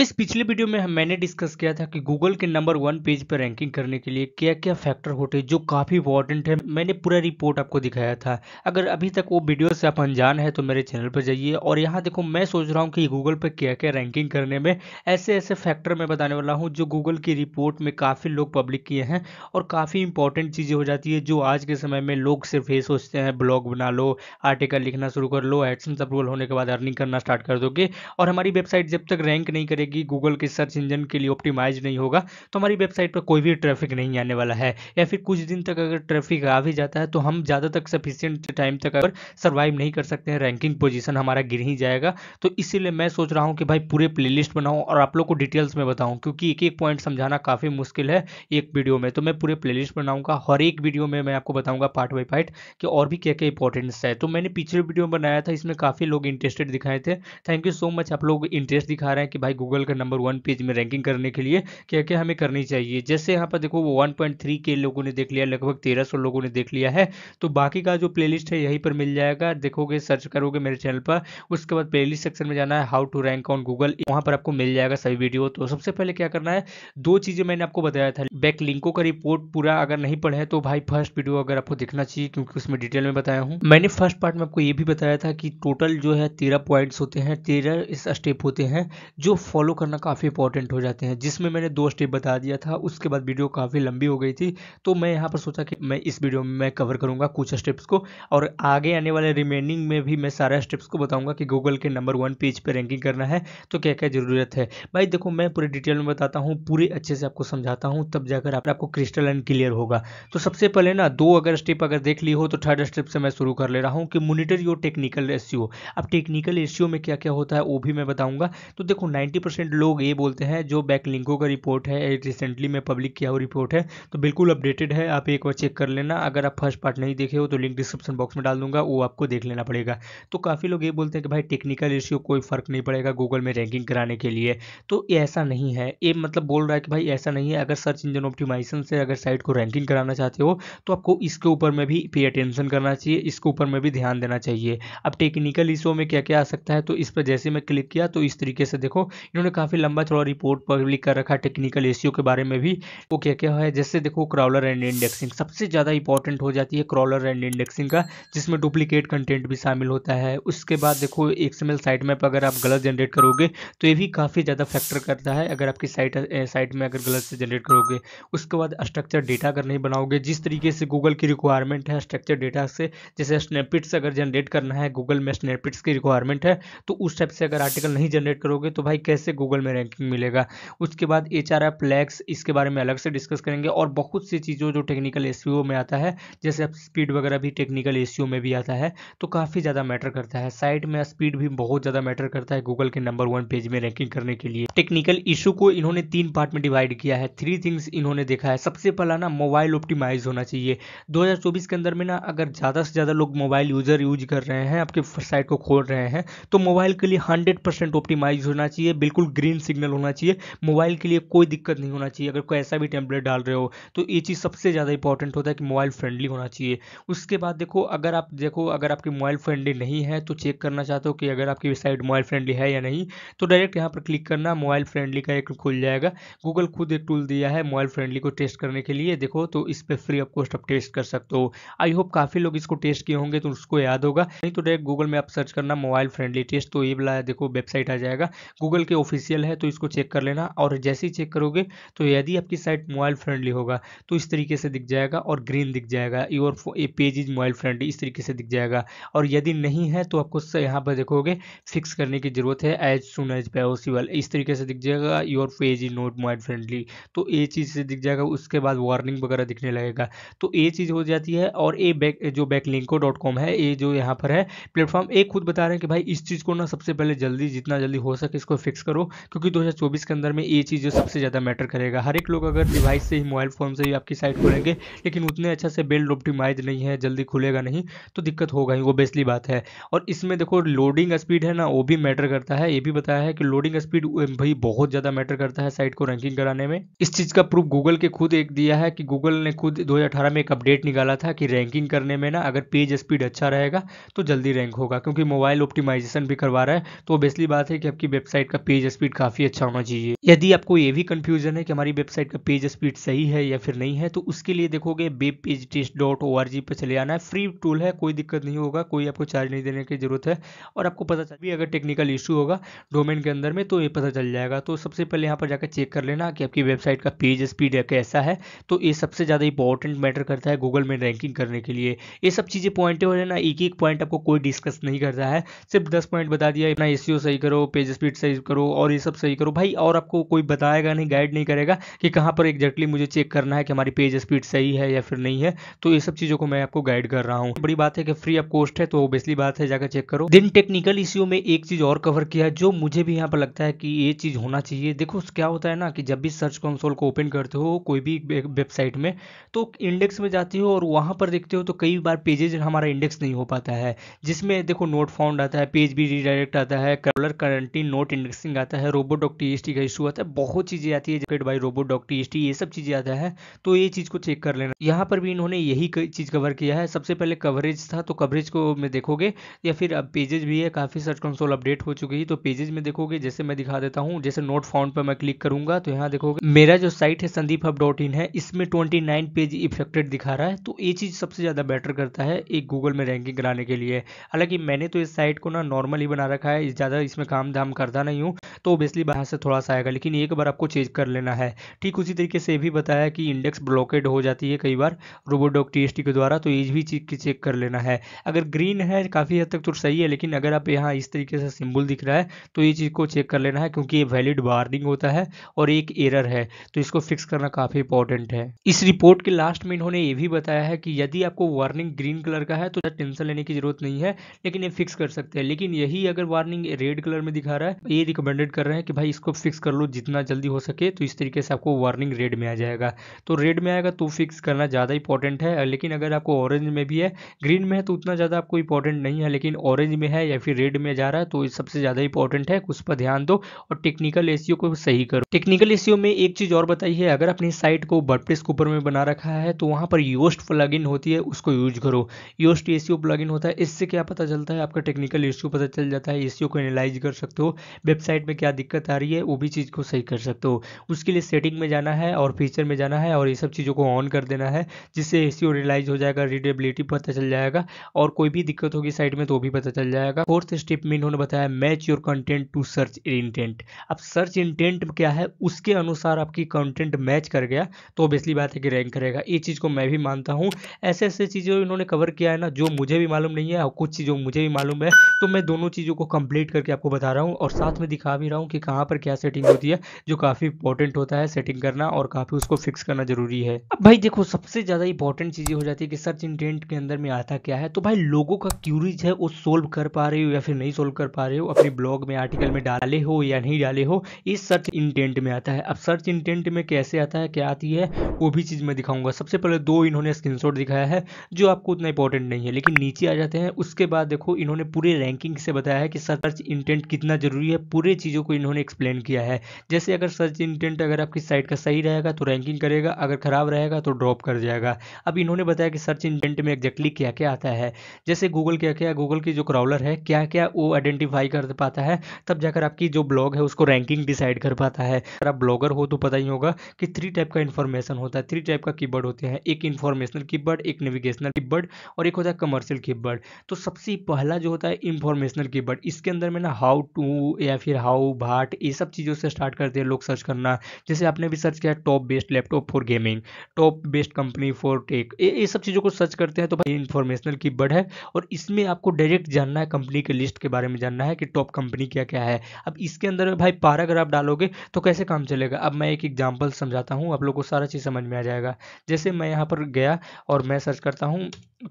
इस पिछले वीडियो में हम मैंने डिस्कस किया था कि गूगल के नंबर वन पेज पर रैंकिंग करने के लिए क्या क्या फैक्टर होते हैं जो काफ़ी इंपॉर्टेंट है मैंने पूरा रिपोर्ट आपको दिखाया था अगर अभी तक वो वीडियो से आप अनजान है तो मेरे चैनल पर जाइए और यहाँ देखो मैं सोच रहा हूँ कि गूगल पर क्या क्या रैंकिंग करने में ऐसे ऐसे फैक्टर मैं बताने वाला हूँ जो गूगल की रिपोर्ट में काफ़ी लोग पब्लिक किए हैं और काफ़ी इंपॉर्टेंट चीज़ें हो जाती है जो आज के समय में लोग सिर्फ ये सोचते हैं ब्लॉग बना लो आर्टिकल लिखना शुरू कर लो एडसन अप्रूवल होने के बाद अर्निंग करना स्टार्ट कर दोगे और हमारी वेबसाइट जब तक रैंक नहीं करेगी रहेगी गूगल के सर्च इंजन के लिए ऑप्टिमाइज नहीं होगा तो हमारी वेबसाइट पर कोई भी ट्रैफिक नहीं आने वाला है या फिर कुछ दिन तक अगर ट्रैफिक आ भी जाता है तो हम ज़्यादा तक सफिशियंट टाइम तक अगर सर्वाइव नहीं कर सकते हैं रैंकिंग पोजिशन हमारा गिर ही जाएगा तो इसीलिए मैं सोच रहा हूँ कि भाई पूरे प्लेलिस्ट लिस्ट और आप लोग को डिटेल्स में बताऊँ क्योंकि एक एक पॉइंट समझाना काफ़ी मुश्किल है एक वीडियो में तो मैं पूरे प्लेलिस्ट बनाऊँगा हर एक वीडियो में मैं आपको बताऊँगा पार्ट बाई पार्ट कि और भी क्या क्या इंपॉर्टेंस है तो मैंने पिछले वीडियो में बनाया था इसमें काफ़ी लोग इंटरेस्टेड दिखाए थे थैंक यू सो मच आप लोग इंटरेस्ट दिखा रहे हैं कि भाई गूगल गूगल का नंबर वन पेज में रैंकिंग करने के लिए क्या क्या हमें करनी चाहिए जैसे यहाँ पर देखो वो वन पॉइंट थ्री के लोगों ने देख लिया लगभग तेरह सौ लोगों ने देख लिया है तो बाकी का जो प्लेलिस्ट है यहीं पर मिल जाएगा देखोगे सर्च करोगे मेरे चैनल पर उसके बाद प्लेलिस्ट सेक्शन में जाना है how to rank on Google वहाँ पर आपको मिल जाएगा सभी वीडियो तो सबसे पहले क्या करना है दो चीज़ें मैंने आपको बताया था बैक लिंकों का रिपोर्ट पूरा अगर नहीं पढ़े तो भाई फर्स्ट वीडियो अगर आपको देखना चाहिए क्योंकि उसमें डिटेल में बताया हूँ मैंने फर्स्ट पार्ट में आपको ये भी बताया था कि टोटल जो है तेरह पॉइंट्स होते हैं तेरह स्टेप होते हैं जो फॉलो फॉलो करना काफ़ी इंपॉर्टेंट हो जाते हैं जिसमें मैंने दो स्टेप बता दिया था उसके बाद वीडियो काफ़ी लंबी हो गई थी तो मैं यहाँ पर सोचा कि मैं इस वीडियो में मैं कवर करूँगा कुछ स्टेप्स को और आगे आने वाले रिमेनिंग में भी मैं सारा स्टेप्स को बताऊँगा कि गूगल के नंबर वन पेज पर रैंकिंग करना है तो क्या क्या ज़रूरत है भाई देखो मैं पूरे डिटेल में बताता हूँ पूरे अच्छे से आपको समझाता हूँ तब जाकर आपको क्रिस्टल एंड क्लियर होगा तो सबसे पहले ना दो अगर स्टेप अगर देख ली हो तो थर्ड स्टेप से मैं शुरू कर ले रहा हूँ कि मोनिटर योर टेक्निकल रेशियो अब टेक्निकल रेशियो में क्या क्या होता है वो भी मैं बताऊँगा तो देखो परसेंट लोग ये बोलते हैं जो बैकलिंको का रिपोर्ट है रिसेंटली मैं पब्लिक किया हुआ रिपोर्ट है तो बिल्कुल अपडेटेड है आप एक बार चेक कर लेना अगर आप फर्स्ट पार्ट नहीं देखे हो तो लिंक डिस्क्रिप्शन बॉक्स में डाल दूंगा वो आपको देख लेना पड़ेगा तो काफ़ी लोग ये बोलते हैं कि भाई टेक्निकल इश्यू कोई फ़र्क नहीं पड़ेगा गूगल में रैंकिंग कराने के लिए तो ऐसा नहीं है ये मतलब बोल रहा है कि भाई ऐसा नहीं है अगर सर्च इंजन ऑप्टिमाइजेशन से अगर साइट को रैंकिंग कराना चाहते हो तो आपको इसके ऊपर में भी पे अटेंशन करना चाहिए इसके ऊपर में भी ध्यान देना चाहिए अब टेक्निकल इशू में क्या क्या आ सकता है तो इस पर जैसे मैं क्लिक किया तो इस तरीके से देखो इन्होंने उन्होंने काफ़ी लंबा थोड़ा रिपोर्ट पब्लिक कर रखा है टेक्निकल एसियो के बारे में भी वो क्या क्या है जैसे देखो क्रॉलर एंड इंडेक्सिंग सबसे ज़्यादा इंपॉर्टेंट हो जाती है क्रॉलर एंड इंडेक्सिंग का जिसमें डुप्लीकेट कंटेंट भी शामिल होता है उसके बाद देखो समय साइट मैप अगर आप गलत जनरेट करोगे तो ये भी काफ़ी ज़्यादा फैक्टर करता है अगर आपकी साइट साइट में अगर गलत से जनरेट करोगे उसके बाद स्ट्रक्चर डेटा अगर नहीं बनाओगे जिस तरीके से गूगल की रिक्वायरमेंट है स्ट्रक्चर डेटा से जैसे स्नैपिट्स अगर जनरेट करना है गूगल में स्नैपिट्स की रिक्वायरमेंट है तो उस टाइप से अगर आर्टिकल नहीं जनरेट करोगे तो भाई कैसे गूगल में रैंकिंग मिलेगा उसके बाद एच आर लैक्स इसके बारे में अलग से डिस्कस करेंगे और बहुत सी चीज़ों जो टेक्निकल एस में आता है जैसे अब स्पीड वगैरह भी टेक्निकल एस में भी आता है तो काफ़ी ज़्यादा मैटर करता है साइट में स्पीड भी बहुत ज़्यादा मैटर करता है गूगल के नंबर वन पेज में रैंकिंग करने के लिए टेक्निकल इशू को इन्होंने तीन पार्ट में डिवाइड किया है थ्री थिंग्स इन्होंने देखा है सबसे पहला ना मोबाइल ऑप्टिमाइज होना चाहिए 2024 के अंदर में ना अगर ज़्यादा से ज़्यादा लोग मोबाइल यूज़र यूज कर रहे हैं आपके साइट को खोल रहे हैं तो मोबाइल के लिए हंड्रेड ऑप्टिमाइज होना चाहिए बिल्कुल बिल्कुल ग्रीन सिग्नल होना चाहिए मोबाइल के लिए कोई दिक्कत नहीं होना चाहिए अगर कोई ऐसा भी टेम्पलेट डाल रहे हो तो ये चीज़ सबसे ज़्यादा इंपॉर्टेंट होता है कि मोबाइल फ्रेंडली होना चाहिए उसके बाद देखो अगर आप देखो अगर आपकी मोबाइल फ्रेंडली नहीं है तो चेक करना चाहते हो कि अगर आपकी वेबसाइट मोबाइल फ्रेंडली है या नहीं तो डायरेक्ट यहाँ पर क्लिक करना मोबाइल फ्रेंडली का एक खुल जाएगा गूगल खुद एक टूल दिया है मोबाइल फ्रेंडली को टेस्ट करने के लिए देखो तो इस पर फ्री ऑफ कॉस्ट आप टेस्ट कर सकते हो आई होप काफ़ी लोग इसको टेस्ट किए होंगे तो उसको याद होगा नहीं तो डायरेक्ट गूगल में आप सर्च करना मोबाइल फ्रेंडली टेस्ट तो ये वाला देखो वेबसाइट आ जाएगा गूगल के ऑफिस ऑफिशियल है तो इसको चेक कर लेना और जैसे ही चेक करोगे तो यदि आपकी साइट मोबाइल फ्रेंडली होगा तो इस तरीके से दिख जाएगा और ग्रीन दिख जाएगा your page is mobile friendly इस तरीके से दिख जाएगा और यदि नहीं है तो आपको यहाँ पर देखोगे फिक्स करने की ज़रूरत है एज सुन एज पॉसिबल इस तरीके से दिख जाएगा your page is not mobile friendly तो ये चीज़ से दिख जाएगा उसके बाद वार्निंग वगैरह दिखने लगेगा तो ये चीज़ हो जाती है और ए बैक जो बैकलिंको डॉट कॉम है ये जो यहाँ पर है प्लेटफॉर्म ए खुद बता रहे हैं कि भाई इस चीज़ को ना सबसे पहले जल्दी जितना जल्दी हो सके इसको फिक्स करो करो क्योंकि 2024 के अंदर में ये चीज़ सबसे ज़्यादा मैटर करेगा हर एक लोग अगर डिवाइस से ही मोबाइल फ़ोन से ही आपकी साइट खोलेंगे लेकिन उतने अच्छा से बिल्ड ऑप्टिमाइज नहीं है जल्दी खुलेगा नहीं तो दिक्कत होगा ही ओबियसली बात है और इसमें देखो लोडिंग स्पीड है ना वो भी मैटर करता है ये भी बताया है कि लोडिंग स्पीड भाई बहुत ज़्यादा मैटर करता है साइट को रैंकिंग कराने में इस चीज़ का प्रूफ गूगल के खुद एक दिया है कि गूगल ने खुद दो में एक अपडेट निकाला था कि रैंकिंग करने में ना अगर पेज स्पीड अच्छा रहेगा तो जल्दी रैंक होगा क्योंकि मोबाइल ऑप्टिमाइजेशन भी करवा रहा है तो बेसली बात है कि आपकी वेबसाइट का पेज स्पीड काफ़ी अच्छा होना चाहिए यदि आपको ये भी कंफ्यूजन है कि हमारी वेबसाइट का पेज स्पीड सही है या फिर नहीं है तो उसके लिए देखोगे web page test dot O R G पर चले आना है फ्री टूल है कोई दिक्कत नहीं होगा कोई आपको चार्ज नहीं देने की जरूरत है और आपको पता चल भी अगर टेक्निकल इशू होगा डोमेन के अंदर में तो ये पता चल जाएगा तो सबसे पहले यहाँ पर जाकर चेक कर लेना कि आपकी वेबसाइट का पेज स्पीड कैसा है तो ये सबसे ज़्यादा इंपॉर्टेंट मैटर करता है गूगल में रैंकिंग करने के लिए ये सब चीज़ें पॉइंट हो ना एक एक पॉइंट आपको कोई डिस्कस नहीं करता है सिर्फ दस पॉइंट बता दिया अपना ए सही करो पेज स्पीड सही करो और ये सब सही करो भाई और आपको कोई बताएगा नहीं गाइड नहीं करेगा कि कहाँ पर एग्जैक्टली मुझे चेक करना है कि हमारी पेज स्पीड सही है या फिर नहीं है तो ये सब चीज़ों को मैं आपको गाइड कर रहा हूँ बड़ी बात है कि फ्री ऑफ कॉस्ट है तो ओबियसली बात है जाकर चेक करो दिन टेक्निकल इश्यू में एक चीज़ और कवर किया जो मुझे भी यहाँ पर लगता है कि ये चीज़ होना चाहिए देखो क्या होता है ना कि जब भी सर्च कंसोल को ओपन करते हो कोई भी वेबसाइट में तो इंडेक्स में जाती हो और वहाँ पर देखते हो तो कई बार पेजेज हमारा इंडेक्स नहीं हो पाता है जिसमें देखो नोट फाउंड आता है पेज भी रिडायरेक्ट आता है कलर करंटी नोट इंडेक्सिंग आता है रोबोट एस टी का इशू आता है बहुत चीज़ें आती है जैकेट बाई रोबोट एस टी ये सब चीज़ें आता है तो ये चीज़ को चेक कर लेना यहाँ पर भी इन्होंने यही चीज़ कवर किया है सबसे पहले कवरेज था तो कवरेज को में देखोगे या फिर अब पेजेज भी है काफ़ी सर्च कंसोल अपडेट हो चुकी है तो पेजेज में देखोगे जैसे मैं दिखा देता हूँ जैसे नोट फाउंड पर मैं क्लिक करूंगा तो यहाँ देखोगे मेरा जो साइट है संदीप हब डॉट इन है इसमें ट्वेंटी नाइन पेज इफेक्टेड दिखा रहा है तो ये चीज़ सबसे ज़्यादा बेटर करता है एक गूगल में रैंकिंग कराने के लिए हालांकि मैंने तो इस साइट को ना नॉर्मल ही बना रखा है ज़्यादा इसमें काम धाम करता नहीं हूँ तो ओबियसली बाहर से थोड़ा सा आएगा लेकिन एक बार आपको चेंज कर लेना है ठीक उसी तरीके से भी बताया कि इंडेक्स ब्लॉकेड हो जाती है कई बार रोबोडॉक टी के द्वारा तो ये भी चीज़ की चेक कर लेना है अगर ग्रीन है काफ़ी हद तक तो सही है लेकिन अगर आप यहाँ इस तरीके से सिम्बुल दिख रहा है तो ये चीज़ को चेक कर लेना है क्योंकि ये वैलिड वार्निंग होता है और एक एरर है तो इसको फिक्स करना काफ़ी इंपॉर्टेंट है इस रिपोर्ट के लास्ट में इन्होंने ये भी बताया है कि यदि आपको वार्निंग ग्रीन कलर का है तो टेंशन लेने की जरूरत नहीं है लेकिन ये फिक्स कर सकते हैं लेकिन यही अगर वार्निंग रेड कलर में दिखा रहा है ये रिकमेंडेड रिकमेंडेड कर रहे हैं कि भाई इसको फिक्स कर लो जितना जल्दी हो सके तो इस तरीके से आपको वार्निंग रेड में आ जाएगा तो रेड में आएगा तो फिक्स करना ज़्यादा इंपॉर्टेंट है लेकिन अगर आपको ऑरेंज में भी है ग्रीन में है तो उतना ज़्यादा आपको इंपॉर्टेंट नहीं है लेकिन ऑरेंज में है या फिर रेड में जा रहा है तो सबसे ज़्यादा इंपॉर्टेंट है उस पर ध्यान दो और टेक्निकल एसीओ को सही करो टेक्निकल एसीओ में एक चीज़ और बताई है अगर अपनी साइट को वर्डप्रेस के ऊपर में बना रखा है तो वहाँ पर योस्ट प्लग होती है उसको यूज करो योस्ट एसीओ प्लगइन होता है इससे क्या पता चलता है आपका टेक्निकल एसीओ पता चल जाता है एसीओ को एनालाइज कर सकते हो वेबसाइट में में क्या दिक्कत आ रही है वो भी चीज़ को सही कर सकते हो उसके लिए सेटिंग में जाना है और फीचर में जाना है और ये सब चीज़ों को ऑन कर देना है जिससे ए सी रियलाइज हो जाएगा रीडेबिलिटी पता चल जाएगा और कोई भी दिक्कत होगी साइड में तो भी पता चल जाएगा फोर्थ स्टेप में इन्होंने बताया match your content to search intent अब सर्च इंटेंट क्या है उसके अनुसार आपकी कंटेंट मैच कर गया तो ऑब्वियसली बात है कि रैंक करेगा ये चीज़ को मैं भी मानता हूँ ऐसे ऐसे चीज़ें इन्होंने कवर किया है ना जो मुझे भी मालूम नहीं है और कुछ चीज़ों मुझे भी मालूम है तो मैं दोनों चीज़ों को कंप्लीट करके आपको बता रहा हूँ और साथ में दिखा भी ही रहा हूँ कि कहाँ पर क्या सेटिंग होती है जो काफ़ी इंपॉर्टेंट होता है सेटिंग करना और काफ़ी उसको फिक्स करना जरूरी है अब भाई देखो सबसे ज़्यादा इंपॉर्टेंट चीज़ें हो जाती है कि सर्च इंटेंट के अंदर में आता क्या है तो भाई लोगों का क्यूरीज है वो सोल्व कर पा रहे हो या फिर नहीं सोल्व कर पा रहे हो अपने ब्लॉग में आर्टिकल में डाले हो या नहीं डाले हो इस सर्च इंटेंट में आता है अब सर्च इंटेंट में कैसे आता है क्या आती है वो भी चीज़ मैं दिखाऊंगा सबसे पहले दो इन्होंने स्क्रीनशॉट दिखाया है जो आपको उतना इंपॉर्टेंट नहीं है लेकिन नीचे आ जाते हैं उसके बाद देखो इन्होंने पूरे रैंकिंग से बताया है कि सर्च इंटेंट कितना जरूरी है पूरे चीज़ों को इन्होंने एक्सप्लेन किया है जैसे अगर सर्च इंटेंट अगर आपकी साइट का सही रहेगा तो रैंकिंग करेगा अगर ख़राब रहेगा तो ड्रॉप कर जाएगा अब इन्होंने बताया कि सर्च इंटेंट में एक्जैक्टली क्या क्या आता है जैसे गूगल क्या क्या गूगल की जो क्रॉलर है क्या क्या वो आइडेंटिफाई कर पाता है तब जाकर आपकी जो ब्लॉग है उसको रैंकिंग डिसाइड कर पाता है अगर आप ब्लॉगर हो तो पता ही होगा कि थ्री टाइप का इन्फॉर्मेशन होता है थ्री टाइप का कीबर्ड होते हैं एक इन्फॉर्मेशनल कीबर्ड एक नेविगेशनल कीबर्ड और एक होता है कमर्शियल कीबर्ड तो सबसे पहला जो होता है इन्फॉर्मेशनल कीबर्ड इसके अंदर में ना हाउ टू या फिर हाउ हाउ भाट ये सब चीज़ों से स्टार्ट करते हैं लोग सर्च करना जैसे आपने भी सर्च किया top best laptop for gaming top best company for tech ये सब चीज़ों को सर्च करते हैं तो भाई इन्फॉर्मेशनल की है और इसमें आपको डायरेक्ट जानना है कंपनी के लिस्ट के बारे में जानना है कि टॉप कंपनी क्या क्या है अब इसके अंदर भाई पैराग्राफ डालोगे तो कैसे काम चलेगा अब मैं एक एग्जाम्पल समझाता हूँ आप लोग को सारा चीज़ समझ में आ जाएगा जैसे मैं यहाँ पर गया और मैं सर्च करता हूँ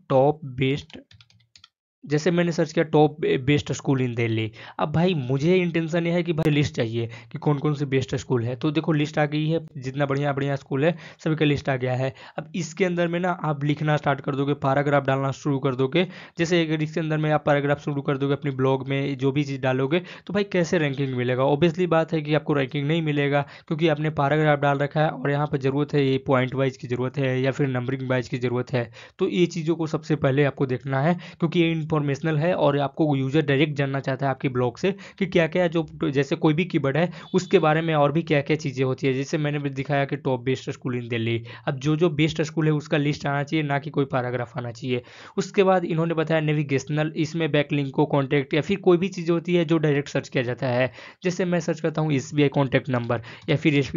टॉप बेस्ट जैसे मैंने सर्च किया top best school in Delhi अब भाई मुझे इंटेंशन ये है कि भाई लिस्ट चाहिए कि कौन कौन से बेस्ट स्कूल है तो देखो लिस्ट आ गई है जितना बढ़िया बढ़िया स्कूल है सभी का लिस्ट आ गया है अब इसके अंदर में ना आप लिखना स्टार्ट कर दोगे पैराग्राफ डालना शुरू कर दोगे जैसे अगर इसके अंदर में आप पैराग्राफ शुरू कर दोगे अपनी ब्लॉग में जो भी चीज़ डालोगे तो भाई कैसे रैंकिंग मिलेगा ऑब्वियसली बात है कि आपको रैंकिंग नहीं मिलेगा क्योंकि आपने पैराग्राफ डाल रखा है और यहाँ पर ज़रूरत है ये पॉइंट वाइज की ज़रूरत है या फिर नंबरिंग वाइज की ज़रूरत है तो ये चीज़ों को सबसे पहले आपको देखना है क्योंकि ये इन्फॉर्मेशनल है और आपको यूजर डायरेक्ट जानना चाहता है आपकी ब्लॉग से कि क्या क्या जो जैसे कोई भी कीवर्ड है उसके बारे में और भी क्या क्या चीज़ें होती है जैसे मैंने दिखाया कि top best school in Delhi अब जो जो बेस्ट स्कूल है उसका लिस्ट आना चाहिए ना कि कोई पैराग्राफ आना चाहिए उसके बाद इन्होंने बताया नेविगेशनल इसमें बैकलिंग को कॉन्टैक्ट या फिर कोई भी चीज़ होती है जो डायरेक्ट सर्च किया जाता है जैसे मैं सर्च करता हूँ एस बी नंबर या फिर एस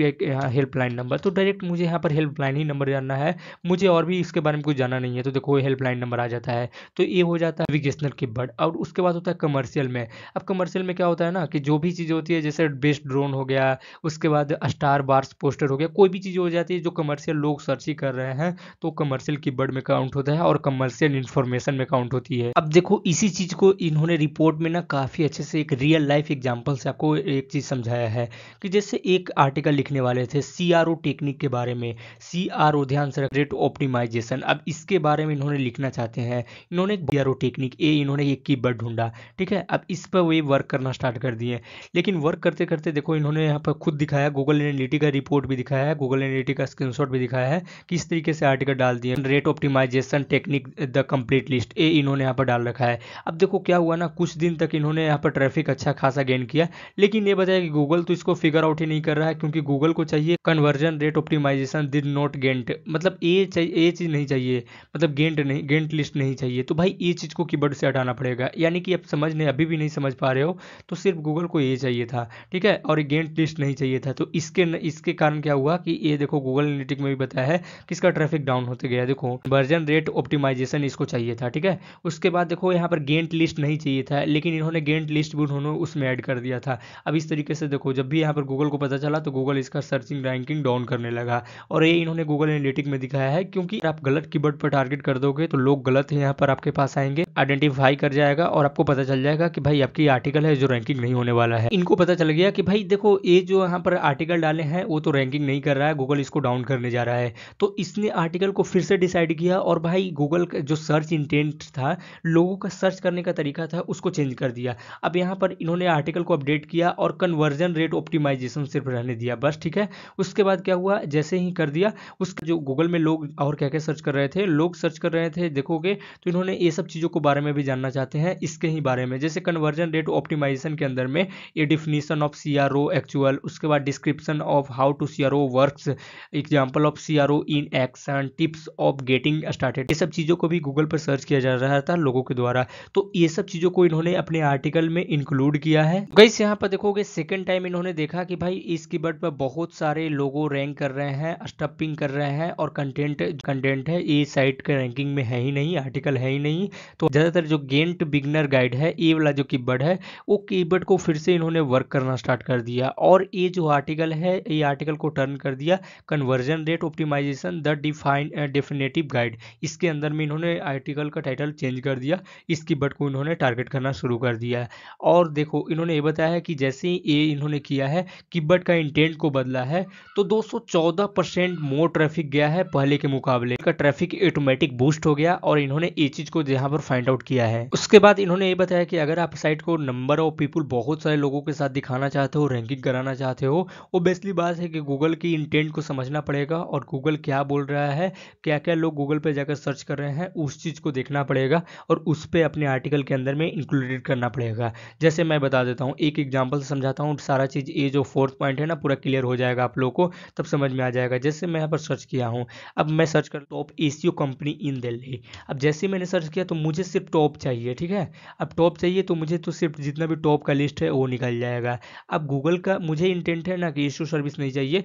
हेल्पलाइन नंबर तो डायरेक्ट मुझे यहाँ पर हेल्पलाइन ही नंबर जानना है मुझे और भी इसके बारे में कुछ जाना नहीं है तो देखो हेल्पलाइन नंबर आ जाता है तो ये हो जाता है एजुकेशनल के बर्ड और उसके बाद होता है कमर्शियल में अब कमर्शियल में क्या होता है ना कि जो भी चीज़ होती है जैसे बेस्ट ड्रोन हो गया उसके बाद स्टार बार्स पोस्टर हो गया कोई भी चीज़ हो जाती है जो कमर्शियल लोग सर्च ही कर रहे हैं तो कमर्शियल की बर्ड में काउंट होता है और कमर्शियल इन्फॉर्मेशन में काउंट होती है अब देखो इसी चीज़ को इन्होंने रिपोर्ट में ना काफ़ी अच्छे से एक रियल लाइफ एग्जाम्पल से आपको एक चीज़ समझाया है कि जैसे एक आर्टिकल लिखने वाले थे सी टेक्निक के बारे में सी ध्यान से रेट ऑप्टिमाइजेशन अब इसके बारे में इन्होंने लिखना चाहते हैं इन्होंने एक बी टेक्निक ए इन्होंने ये बर्ड ढूंढा ठीक है अब इस पर वे वर्क करना स्टार्ट कर दिए लेकिन वर्क करते करते देखो इन्होंने यहाँ पर खुद दिखाया गूगल एनालिटी का रिपोर्ट भी दिखाया है गूगल एनालिटी का स्क्रीनशॉट भी दिखाया है किस तरीके से आर्टिकल डाल दिए rate optimization technique the complete list ए इन्होंने यहाँ पर डाल रखा है अब देखो क्या हुआ ना कुछ दिन तक इन्होंने यहाँ पर ट्रैफिक अच्छा खासा गेन किया लेकिन ये बताया कि गूगल तो इसको फिगर आउट ही नहीं कर रहा है क्योंकि गूगल को चाहिए conversion rate optimization did not गेंट मतलब चाहिए ए चीज़ नहीं चाहिए मतलब गेंट नहीं गेंट लिस्ट नहीं चाहिए तो भाई ये चीज़ को कीवर्ड से हटाना पड़ेगा यानी कि आप समझ नहीं अभी भी नहीं समझ पा रहे हो तो सिर्फ गूगल को ये चाहिए था ठीक है और गेंट लिस्ट नहीं चाहिए था तो इसके इसके कारण क्या हुआ कि ये देखो गूगल एनालिटिक में भी बताया है कि इसका ट्रैफिक डाउन होते गया देखो वर्जन रेट ऑप्टिमाइजेशन इसको चाहिए था ठीक है उसके बाद देखो यहाँ पर गेंट लिस्ट नहीं चाहिए था लेकिन इन्होंने गेंट लिस्ट भी उन्होंने उसमें ऐड कर दिया था अब इस तरीके से देखो जब भी यहाँ पर गूगल को पता चला तो गूगल इसका सर्चिंग रैंकिंग डाउन करने लगा और ये इन्होंने गूगल एनालिटिक में दिखाया है क्योंकि आप गलत कीवर्ड पर टारगेट कर दोगे तो लोग गलत है यहाँ पर आपके पास आएंगे आइडेंटिफाई कर जाएगा और आपको पता चल जाएगा कि भाई आपकी आर्टिकल है जो रैंकिंग नहीं होने वाला है इनको पता चल गया कि भाई देखो ये जो यहाँ पर आर्टिकल डाले हैं वो तो रैंकिंग नहीं कर रहा है गूगल इसको डाउन करने जा रहा है तो इसने आर्टिकल को फिर से डिसाइड किया और भाई गूगल जो सर्च इंटेंट था लोगों का सर्च करने का तरीका था उसको चेंज कर दिया अब यहाँ पर इन्होंने आर्टिकल को अपडेट किया और कन्वर्जन रेट ऑप्टिमाइजेशन सिर्फ रहने दिया बस ठीक है उसके बाद क्या हुआ जैसे ही कर दिया उसके जो गूगल में लोग और क्या क्या सर्च कर रहे थे लोग सर्च कर रहे थे देखोगे तो इन्होंने ये सब चीज़ों को बारे बारे में भी जानना चाहते हैं इसके ही बारे में जैसे कन्वर्जन रेट ऑप्टिमाइजेशन के अंदर में ये definition of C R O actual उसके बाद description of how to C R O work example of C R O in action tips of getting started ये सब चीज़ों को भी गूगल पर सर्च किया जा रहा था लोगों के द्वारा तो ये सब चीज़ों को इन्होंने अपने आर्टिकल में इंक्लूड किया है गई यहाँ पर देखोगे सेकेंड टाइम इन्होंने देखा कि भाई इस कीवर्ड पर बहुत सारे लोगों रैंक कर रहे हैं स्टपिंग कर रहे हैं और कंटेंट कंटेंट है ये साइट के रैंकिंग में है ही नहीं आर्टिकल है ही नहीं तो ज़्यादातर जो गेम टू बिगनर गाइड है ए वाला जो कीबोर्ड है वो कीबोर्ड को फिर से इन्होंने वर्क करना स्टार्ट कर दिया और ये जो आर्टिकल है ये आर्टिकल को टर्न कर दिया conversion rate optimization the define definitive guide इसके अंदर में इन्होंने आर्टिकल का टाइटल चेंज कर दिया इस कीबोर्ड को इन्होंने टारगेट करना शुरू कर दिया और देखो इन्होंने ये बताया है कि जैसे ही ये इन्होंने किया है कीबोर्ड का इंटेंट को बदला है तो दो मोर ट्रैफिक गया है पहले के मुकाबले का ट्रैफिक ऑटोमेटिक बूस्ट हो गया और इन्होंने ये चीज़ को यहाँ पर फाइंड आउट अपलोड किया है उसके बाद इन्होंने ये बताया कि अगर आप साइट को नंबर ऑफ पीपुल बहुत सारे लोगों के साथ दिखाना चाहते हो रैंकिंग कराना चाहते हो वो बेसली बात है कि गूगल की इंटेंट को समझना पड़ेगा और गूगल क्या बोल रहा है क्या क्या लोग गूगल पर जाकर सर्च कर रहे हैं उस चीज़ को देखना पड़ेगा और उस पर अपने आर्टिकल के अंदर में इंक्लूडेड करना पड़ेगा जैसे मैं बता देता हूँ एक एग्जाम्पल समझाता हूँ सारा चीज़ ये जो फोर्थ पॉइंट है ना पूरा क्लियर हो जाएगा आप लोगों को तब समझ में आ जाएगा जैसे मैं यहाँ पर सर्च किया हूँ अब मैं सर्च करता हूँ top A company in Delhi अब जैसे मैंने सर्च किया तो मुझे सिर्फ सिर्फ टॉप चाहिए ठीक है अब टॉप चाहिए तो मुझे तो सिर्फ जितना भी टॉप का लिस्ट है वो निकल जाएगा अब गूगल का मुझे इंटेंट है ना कि इशू सर्विस नहीं चाहिए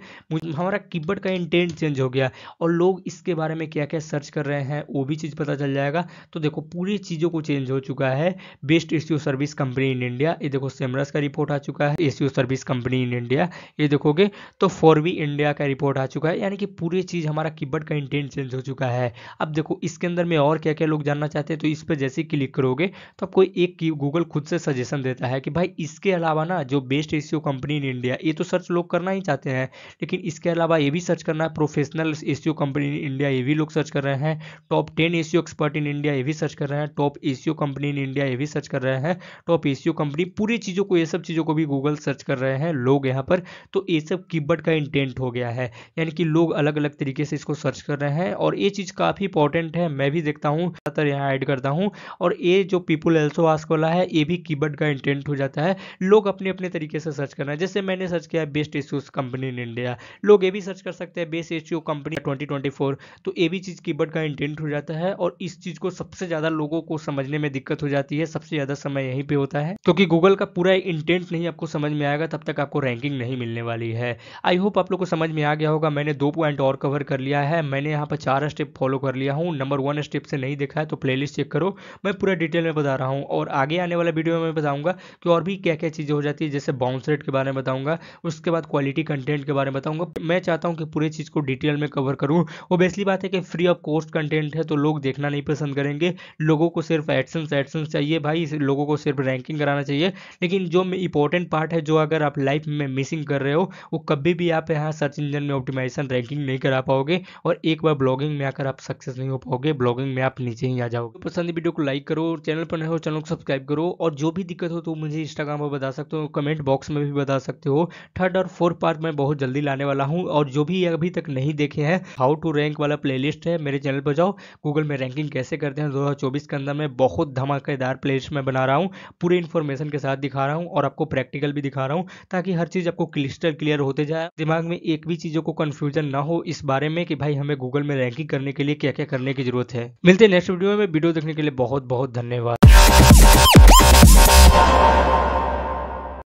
हमारा कीबोर्ड का इंटेंट चेंज हो गया और लोग इसके बारे में क्या क्या सर्च कर रहे हैं वो भी चीज़ पता चल जाएगा तो देखो पूरी चीज़ों को चेंज हो चुका है best S service company in India ये देखो सेमरस का रिपोर्ट आ चुका है S service company in India ये देखोगे तो फॉरवी इंडिया का रिपोर्ट आ चुका है यानी कि पूरी चीज़ हमारा कीबर्ड का इंटेंट चेंज हो चुका है अब देखो इसके अंदर में और क्या क्या लोग जानना चाहते हैं तो इस पर जैसे जैसे क्लिक करोगे तो आपको एक की गूगल खुद से सजेशन देता है कि भाई इसके अलावा ना जो best S company in India ये तो सर्च लोग करना ही चाहते हैं लेकिन इसके अलावा ये भी सर्च करना है professional S company in India ये भी लोग सर्च कर रहे हैं top ten S expert in India ये भी सर्च कर रहे हैं top A company in India ये भी सर्च कर रहे हैं टॉप ए कंपनी पूरी चीज़ों को ये सब चीज़ों को भी गूगल सर्च कर रहे हैं लोग यहाँ पर तो ये सब कीबर्ड का इंटेंट हो गया है यानी कि लोग अलग अलग तरीके से इसको सर्च कर रहे हैं और ये चीज़ काफ़ी इंपॉर्टेंट है मैं भी देखता हूँ ज़्यादातर यहाँ ऐड करता हूँ और ये जो पीपल एल्सो आस्क वाला है ये भी कीबर्ड का इंटेंट हो जाता है लोग अपने अपने तरीके से सर्च करना है जैसे मैंने सर्च किया best issues company in India लोग ये भी सर्च कर सकते हैं बेस्ट इश्यू कंपनी ट्वेंटी तो ये भी चीज़ कीबर्ड का इंटेंट हो जाता है और इस चीज़ को सबसे ज़्यादा लोगों को समझने में दिक्कत हो जाती है सबसे ज़्यादा समय यहीं पर होता है क्योंकि गूगल का पूरा इंटेंट नहीं आपको समझ में आएगा तब तक आपको रैंकिंग नहीं मिलने वाली है आई होप आप लोग को समझ में आ गया होगा मैंने दो पॉइंट और कवर कर लिया है मैंने यहाँ पर चार स्टेप फॉलो कर लिया हूँ नंबर वन स्टेप से नहीं देखा है तो प्लेलिस्ट चेक करो मैं पूरा डिटेल में बता रहा हूँ और आगे आने वाला वीडियो में बताऊँगा कि और भी क्या क्या चीज़ें हो जाती है जैसे बाउंस रेट के बारे में बताऊँगा उसके बाद क्वालिटी कंटेंट के बारे में बताऊँगा मैं चाहता हूँ कि पूरी चीज़ को डिटेल में कवर करूँ और बेसली बात है कि फ्री ऑफ कॉस्ट कंटेंट है तो लोग देखना नहीं पसंद करेंगे लोगों को सिर्फ एडसन्स एडसन्स चाहिए भाई लोगों को सिर्फ रैंकिंग कराना चाहिए लेकिन जो इंपॉर्टेंट पार्ट है जो अगर आप लाइफ में मिसिंग कर रहे हो वो कभी भी आप यहाँ सर्च इंजन में ऑप्टिमाइजेशन रैंकिंग नहीं करा पाओगे और एक बार ब्लॉगिंग में आकर आप सक्सेस नहीं हो पाओगे ब्लॉगिंग में आप नीचे ही आ जाओगे पसंद वीडियो वीडियो को लाइक करो चैनल पर नए हो चैनल को सब्सक्राइब करो और जो भी दिक्कत हो तो मुझे इंस्टाग्राम पर बता सकते हो कमेंट बॉक्स में भी बता सकते हो थर्ड और फोर्थ पार्ट मैं बहुत जल्दी लाने वाला हूँ और जो भी अभी तक नहीं देखे हैं हाउ टू रैंक वाला प्ले है मेरे चैनल पर जाओ गूगल में रैंकिंग कैसे करते हैं दो के अंदर मैं बहुत धमाकेदार प्ले लिस्ट मैं बना रहा हूँ पूरे इन्फॉर्मेशन के साथ दिखा रहा हूँ और आपको प्रैक्टिकल भी दिखा रहा हूँ ताकि हर चीज़ आपको क्लिस्टर क्लियर होते जाए दिमाग में एक भी चीज़ों को कन्फ्यूजन ना हो इस बारे में कि भाई हमें गूगल में रैंकिंग करने के लिए क्या क्या करने की जरूरत है मिलते हैं नेक्स्ट वीडियो में वीडियो देखने के लिए बहुत बहुत धन्यवाद